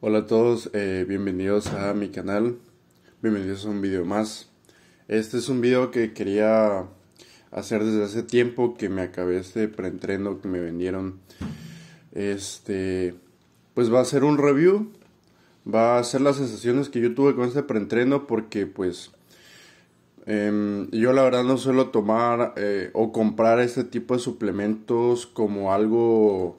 Hola a todos, eh, bienvenidos a mi canal, bienvenidos a un video más. Este es un video que quería hacer desde hace tiempo que me acabé este preentreno que me vendieron. Este, pues va a ser un review, va a ser las sensaciones que yo tuve con este preentreno porque pues em, yo la verdad no suelo tomar eh, o comprar este tipo de suplementos como algo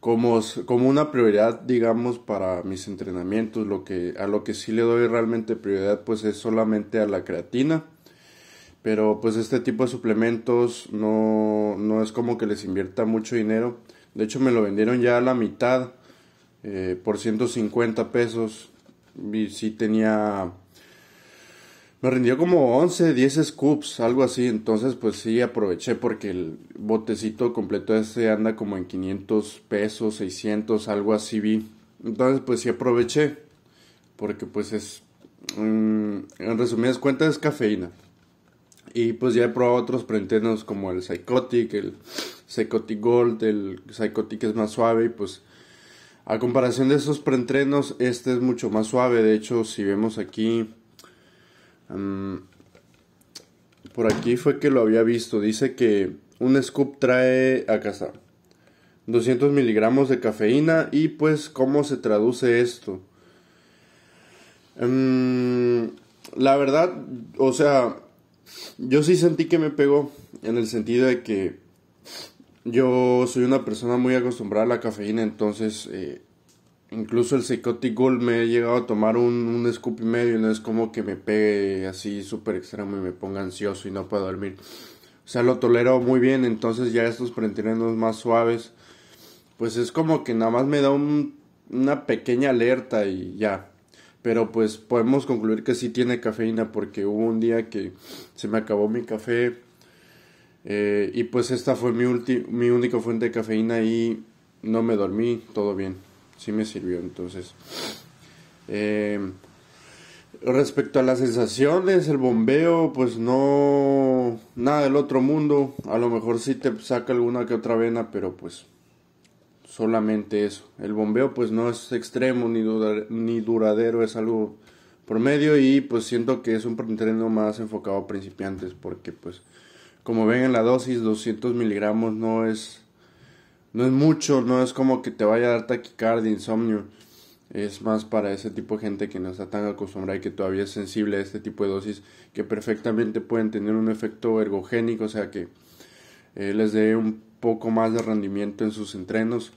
como, una prioridad, digamos, para mis entrenamientos, lo que, a lo que sí le doy realmente prioridad, pues es solamente a la creatina. Pero pues este tipo de suplementos no, no es como que les invierta mucho dinero. De hecho me lo vendieron ya a la mitad eh, por 150 pesos. Y sí tenía me rindió como 11, 10 scoops, algo así. Entonces, pues sí, aproveché porque el botecito completo Este anda como en 500 pesos, 600, algo así vi. Entonces, pues sí aproveché porque pues es, mm, en resumidas cuentas, es cafeína. Y pues ya he probado otros preentrenos como el Psychotic, el Psychotic Gold, el Psychotic es más suave y pues... A comparación de esos preentrenos, este es mucho más suave. De hecho, si vemos aquí, Mm, por aquí fue que lo había visto. Dice que un scoop trae a casa 200 miligramos de cafeína. Y pues, ¿cómo se traduce esto? Mm, la verdad, o sea, yo sí sentí que me pegó en el sentido de que yo soy una persona muy acostumbrada a la cafeína, entonces eh, incluso el Psychotic me he llegado a tomar un, scoop y medio, Y no es como que me pegue así súper extremo y me ponga ansioso y no puedo dormir. O sea, lo tolero muy bien, entonces ya estos preentrenos más suaves, pues es como que nada más me da una pequeña alerta y ya. Pero pues podemos concluir que sí tiene cafeína porque hubo un día que se me acabó mi café eh, y pues esta fue mi, mi única fuente de cafeína y no me dormí, todo bien sí me sirvió. Entonces, eh, respecto a las sensaciones, el bombeo, pues no, nada del otro mundo. A lo mejor sí te saca alguna que otra vena, pero pues solamente eso. El bombeo pues no es extremo ni, ni duradero, es algo promedio y pues siento que es un entreno más enfocado a principiantes porque pues como ven en la dosis 200 miligramos no es no es mucho, no es como que te vaya a dar taquicardia, insomnio. Es más para ese tipo de gente que no está tan acostumbrada y que todavía es sensible a este tipo de dosis que perfectamente pueden tener un efecto ergogénico, o sea que eh, les dé un poco más de rendimiento en sus entrenos.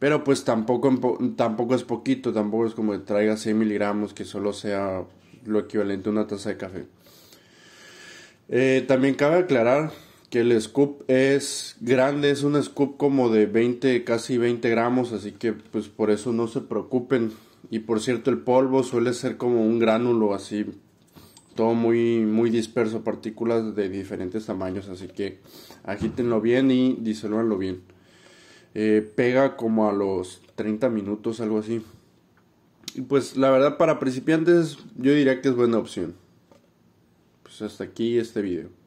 Pero pues tampoco, tampoco es poquito, tampoco es como que traiga 6 miligramos que solo sea lo equivalente a una taza de café. Eh, también cabe aclarar que el scoop es grande, es un scoop como de 20, casi 20 gramos, así que pues por eso no se preocupen. Y por cierto, el polvo suele ser como un gránulo así, todo muy, muy disperso, partículas de diferentes tamaños, así que agítenlo bien y disuélvanlo bien. Eh, pega como a los 30 minutos, algo así. Y pues la verdad para principiantes yo diría que es buena opción. Pues hasta aquí este video.